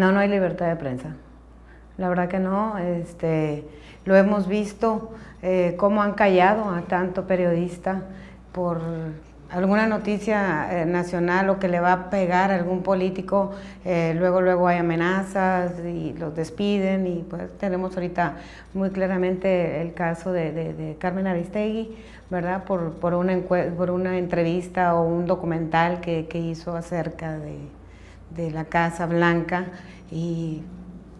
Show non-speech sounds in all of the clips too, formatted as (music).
No, no hay libertad de prensa. La verdad que no. Este, lo hemos visto eh, cómo han callado a tanto periodista por alguna noticia eh, nacional o que le va a pegar a algún político, eh, luego luego hay amenazas y los despiden y pues tenemos ahorita muy claramente el caso de, Carmen Aristegui, ¿verdad? Por, por, una por una entrevista o un documental que hizo acerca de, de la Casa Blanca y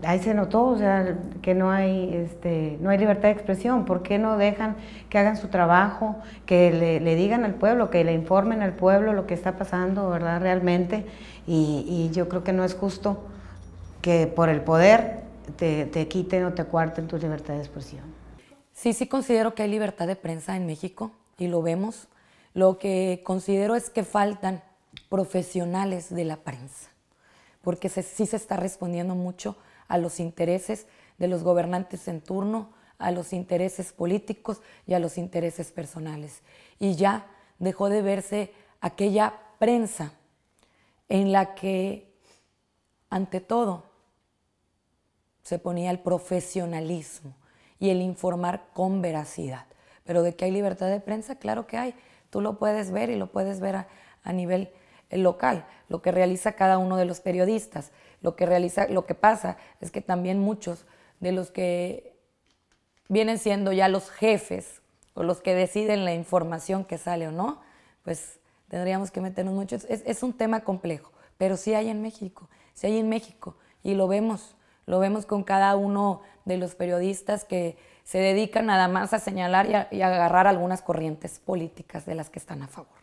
ahí se notó, o sea, que no hay, este, no hay libertad de expresión. ¿Por qué no dejan que hagan su trabajo, que le, digan al pueblo, que le informen al pueblo lo que está pasando, verdad, realmente? Y, yo creo que no es justo que por el poder te, quiten o te cuarten tu libertad de expresión. Sí, sí considero que hay libertad de prensa en México y lo vemos. Lo que considero es que faltan profesionales de la prensa porque sí se está respondiendo mucho a los intereses de los gobernantes en turno, a los intereses políticos y a los intereses personales. Y ya dejó de verse aquella prensa en la que, ante todo, se ponía el profesionalismo y el informar con veracidad. Pero de que hay libertad de prensa, claro que hay. Tú lo puedes ver y lo puedes ver a nivel el local, lo que realiza cada uno de los periodistas. Lo que, realiza, lo que pasa es que también muchos de los que vienen siendo ya los jefes o los que deciden la información que sale o no, pues tendríamos que meternos mucho. Es, un tema complejo, pero sí hay en México, sí hay en México y lo vemos, lo vemos con cada uno de los periodistas que se dedican nada más a señalar y, agarrar algunas corrientes políticas de las que están a favor.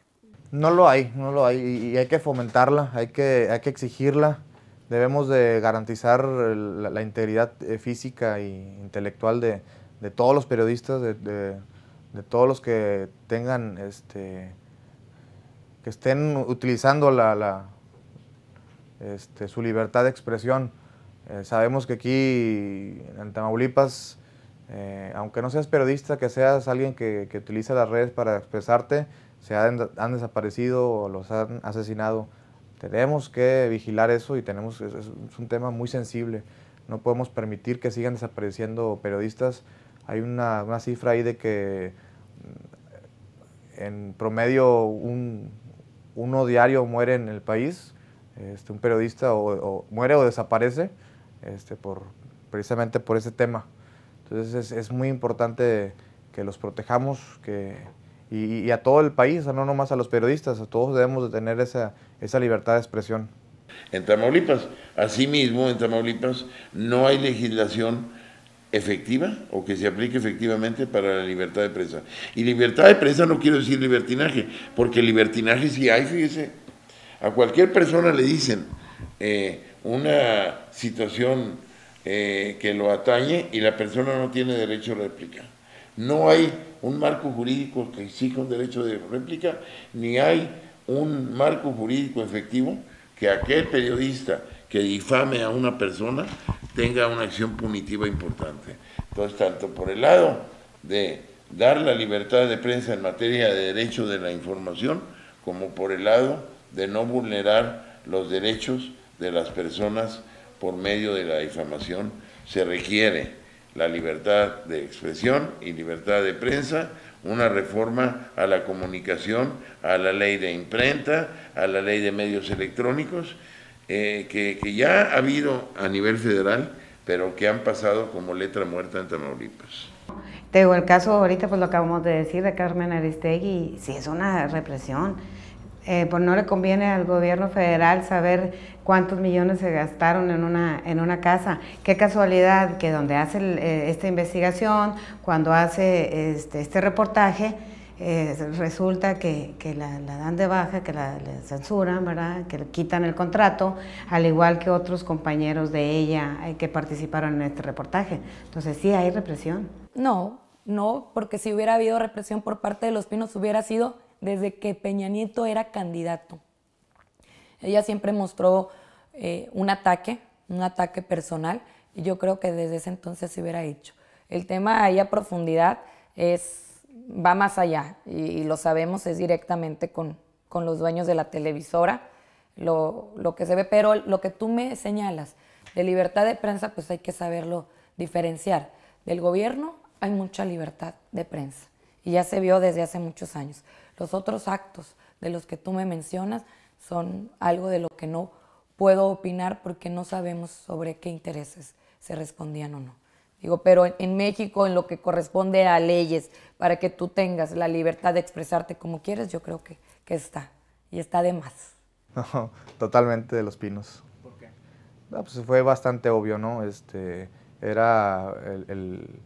No lo hay, no lo hay. Y hay que fomentarla, hay que, exigirla. Debemos de garantizar la, integridad eh, física e intelectual de, todos los periodistas, de, todos los que tengan, este, que estén utilizando la, la este, su libertad de expresión. Eh, sabemos que aquí en Tamaulipas, eh, aunque no seas periodista, que seas alguien que, que utiliza las redes para expresarte, se han, desaparecido o los han asesinado. Tenemos que vigilar eso y tenemos, es, un tema muy sensible. No podemos permitir que sigan desapareciendo periodistas. Hay una, una cifra ahí de que mm, en promedio un, uno diario muere en el país, este, un periodista o, o, muere o desaparece este, por, precisamente por ese tema. Entonces es, es muy importante que los protejamos, que, y, a todo el país, no nomás a los periodistas, a todos debemos de tener esa, esa libertad de expresión. En Tamaulipas, asimismo, en Tamaulipas no hay legislación efectiva o que se aplique efectivamente para la libertad de prensa. Y libertad de prensa no quiero decir libertinaje, porque libertinaje sí hay, fíjese. A cualquier persona le dicen eh, una situación eh, que lo atañe y la persona no tiene derecho a réplica. No hay un marco jurídico que exija un derecho de réplica, ni hay un marco jurídico efectivo que aquel periodista que difame a una persona tenga una acción punitiva importante. Entonces, tanto por el lado de dar la libertad de prensa en materia de derecho de la información, como por el lado de no vulnerar los derechos de las personas por medio de la difamación, se requiere la libertad de expresión y libertad de prensa, una reforma a la comunicación, a la ley de imprenta, a la ley de medios electrónicos, eh, que, que, ya ha habido a nivel federal, pero que han pasado como letra muerta en Tamaulipas. Te digo, el caso ahorita, pues lo acabamos de decir de Carmen Aristegui, sí es una represión eh, pues no le conviene al gobierno federal saber cuántos millones se gastaron en una, en una casa. Qué casualidad que donde hace eh, esta investigación, cuando hace este, este reportaje, eh, resulta que, la, dan de baja, que la, censuran, ¿verdad? que le quitan el contrato, al igual que otros compañeros de ella que participaron en este reportaje. Entonces sí hay represión. No, no, porque si hubiera habido represión por parte de los pinos hubiera sido desde que Peña Nieto era candidato. Ella siempre mostró eh, un ataque, un ataque personal, y yo creo que desde ese entonces se hubiera hecho. El tema ahí a profundidad va más allá, y, lo sabemos, es directamente con, los dueños de la televisora, lo, lo que se ve, pero lo que tú me señalas de libertad de prensa, pues hay que saberlo diferenciar. Del gobierno hay mucha libertad de prensa, y ya se vio desde hace muchos años. Los otros actos de los que tú me mencionas son algo de lo que no puedo opinar porque no sabemos sobre qué intereses se respondían o no. Digo, pero en México, en lo que corresponde a leyes, para que tú tengas la libertad de expresarte como quieres, yo creo que, está. Y está de más. (laughs) totalmente de los pinos. ¿Por qué? Ah, pues fue bastante obvio, ¿no? Este, era el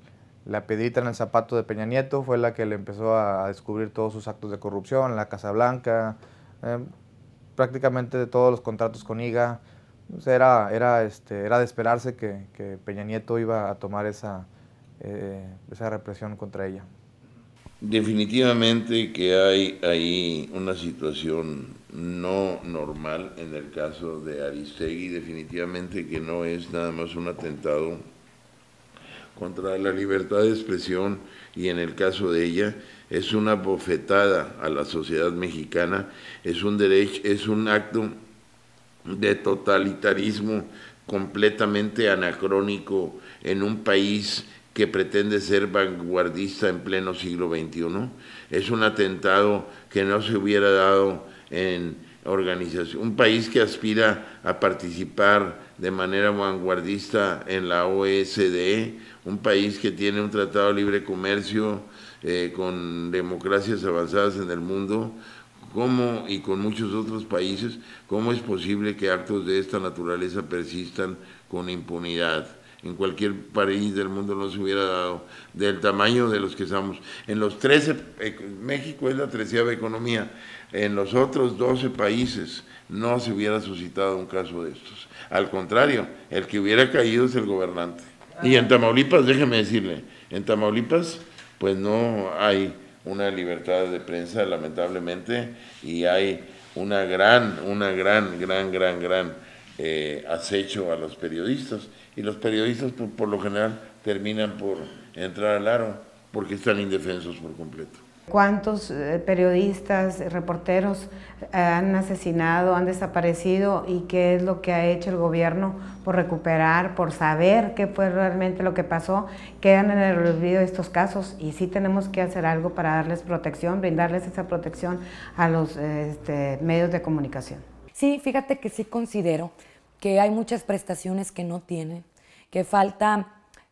la piedrita en el zapato de Peña Nieto fue la que le empezó a descubrir todos sus actos de corrupción, la Casa Blanca, eh, prácticamente todos los contratos con IGA. era, era, este, era de esperarse que, Peña Nieto iba a tomar esa, eh, esa represión contra ella. Definitivamente que hay ahí una situación no normal en el caso de Aristegui, definitivamente que no es nada más un atentado contra la libertad de expresión y en el caso de ella es una bofetada a la sociedad mexicana, es un derecho, es un acto de totalitarismo completamente anacrónico en un país que pretende ser vanguardista en pleno siglo XXI. Es un atentado que no se hubiera dado en organización, un país que aspira a participar de manera vanguardista en la OSDE, un país que tiene un tratado de libre comercio eh, con democracias avanzadas en el mundo, como y con muchos otros países, cómo es posible que actos de esta naturaleza persistan con impunidad. En cualquier país del mundo no se hubiera dado del tamaño de los que estamos. En los 13, eh, México es la treceava economía, en los otros 12 países no se hubiera suscitado un caso de estos. Al contrario, el que hubiera caído es el gobernante. Y en Tamaulipas, déjeme decirle, en Tamaulipas pues no hay una libertad de prensa lamentablemente y hay una gran, una gran, gran, gran, gran eh, acecho a los periodistas y los periodistas pues, por lo general terminan por entrar al aro porque están indefensos por completo. ¿Cuántos eh, periodistas, reporteros eh, han asesinado, han desaparecido y qué es lo que ha hecho el gobierno por recuperar, por saber qué fue realmente lo que pasó? Quedan en el olvido estos casos y sí tenemos que hacer algo para darles protección, brindarles esa protección a los eh, este, medios de comunicación. Sí, fíjate que sí considero que hay muchas prestaciones que no tienen, que falta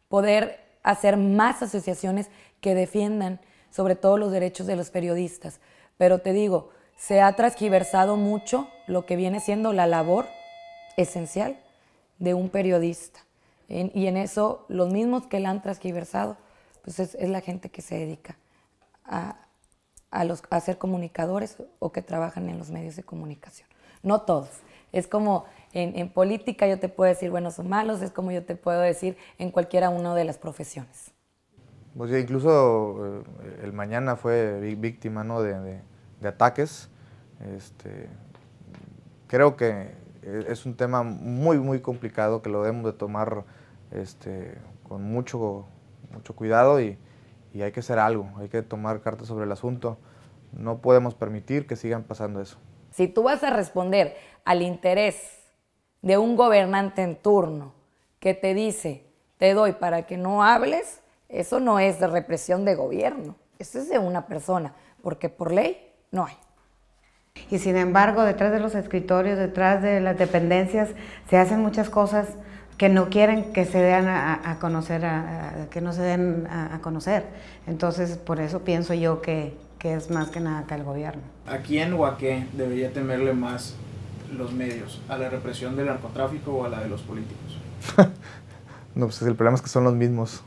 poder hacer más asociaciones que defiendan sobre todo los derechos de los periodistas. Pero te digo, se ha transgiversado mucho lo que viene siendo la labor esencial de un periodista. y en eso, los mismos que la han transgiversado, pues es, la gente que se dedica a, los, a ser comunicadores o que trabajan en los medios de comunicación. No todos. Es como en, en política yo te puedo decir buenos o malos, es como yo te puedo decir en cualquiera una de las profesiones incluso eh, el mañana fue víctima ¿no? de, de, ataques. Este, creo que e-, es un tema muy, muy complicado que lo debemos de tomar este, con mucho, mucho cuidado y, y hay que hacer algo, hay que tomar cartas sobre el asunto. No podemos permitir que sigan pasando eso. Si tú vas a responder al interés de un gobernante en turno que te dice, te doy para que no hables, eso no es de represión de gobierno, eso es de una persona, porque por ley no hay. Y sin embargo, detrás de los escritorios, detrás de las dependencias, se hacen muchas cosas que no quieren que se den a, conocer, que no se den a, conocer. Entonces, por eso pienso yo que, que es más que nada que el gobierno. ¿A quién o a qué debería temerle más los medios? ¿A la represión del narcotráfico o a la de los políticos? (laughs) no, pues el problema es que son los mismos.